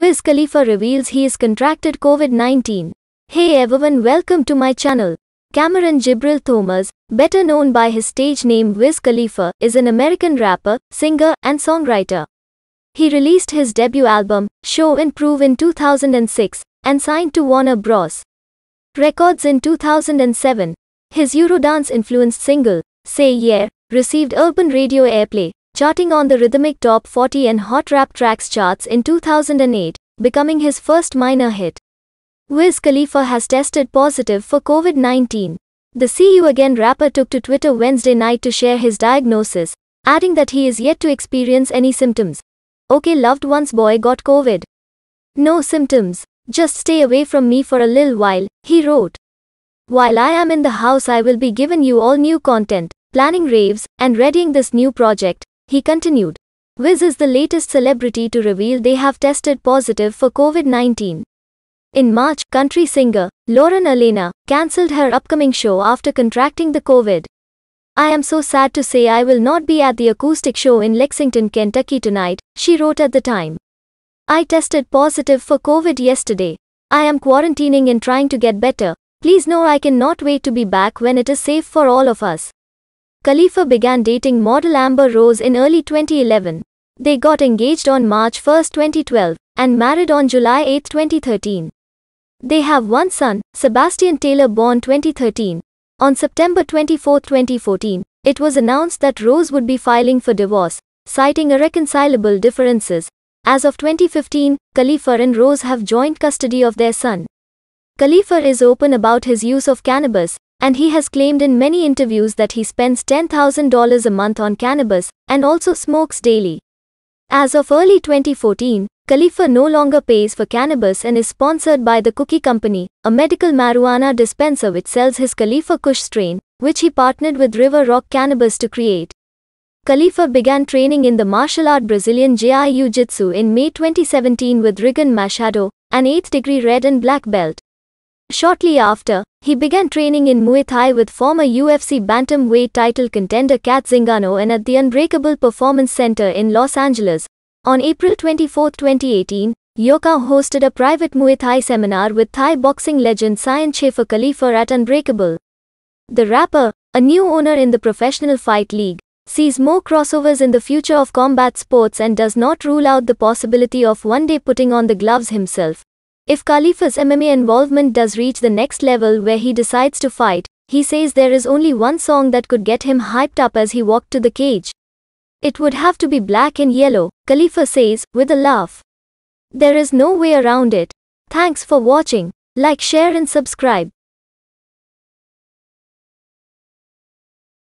Wiz Khalifa reveals he is contracted COVID-19. Hey everyone welcome to my channel. Cameron Jibril Thomas, better known by his stage name Wiz Khalifa, is an American rapper, singer and songwriter. He released his debut album, Show and Prove in 2006, and signed to Warner Bros. Records in 2007. His Eurodance-influenced single, Say Yeah, received urban radio airplay, charting on the rhythmic top 40 and Hot Rap Tracks charts in 2008, becoming his first minor hit. Wiz Khalifa has tested positive for COVID 19. The See You Again rapper took to Twitter Wednesday night to share his diagnosis, adding that he is yet to experience any symptoms. Okay, loved one's boy got COVID. No symptoms. Just stay away from me for a lil while, he wrote. While I am in the house, I will be giving you all new content, planning raves, and readying this new project, he continued. Wiz is the latest celebrity to reveal they have tested positive for COVID-19. In March, country singer Lauren Elena cancelled her upcoming show after contracting the COVID. I am so sad to say I will not be at the acoustic show in Lexington, Kentucky tonight, she wrote at the time. I tested positive for COVID yesterday. I am quarantining and trying to get better. Please know I cannot wait to be back when it is safe for all of us. Khalifa began dating model Amber Rose in early 2011. They got engaged on March 1, 2012, and married on July 8, 2013. They have one son, Sebastian Taylor born 2013. On September 24, 2014, it was announced that Rose would be filing for divorce, citing irreconcilable differences. As of 2015, Khalifa and Rose have joint custody of their son. Khalifa is open about his use of cannabis, and he has claimed in many interviews that he spends $10,000 a month on cannabis and also smokes daily. As of early 2014, Khalifa no longer pays for cannabis and is sponsored by the Cookie Company, a medical marijuana dispenser which sells his Khalifa Kush strain, which he partnered with River Rock Cannabis to create. Khalifa began training in the martial art Brazilian Jiu-Jitsu in May 2017 with Rigan Machado, an 8th degree red and black belt. Shortly after, he began training in Muay Thai with former UFC bantamweight title contender Kat Zingano and at the Unbreakable Performance Center in Los Angeles. On April 24, 2018, Yoka hosted a private Muay Thai seminar with Thai boxing legend Sayan Schaefer Khalifa at Unbreakable. The rapper, a new owner in the Professional Fight League, sees more crossovers in the future of combat sports and does not rule out the possibility of one day putting on the gloves himself. If Khalifa's MMA involvement does reach the next level where he decides to fight, he says there is only one song that could get him hyped up as he walked to the cage. It would have to be black and yellow, Khalifa says, with a laugh. There is no way around it. Thanks for watching. Like, share and subscribe.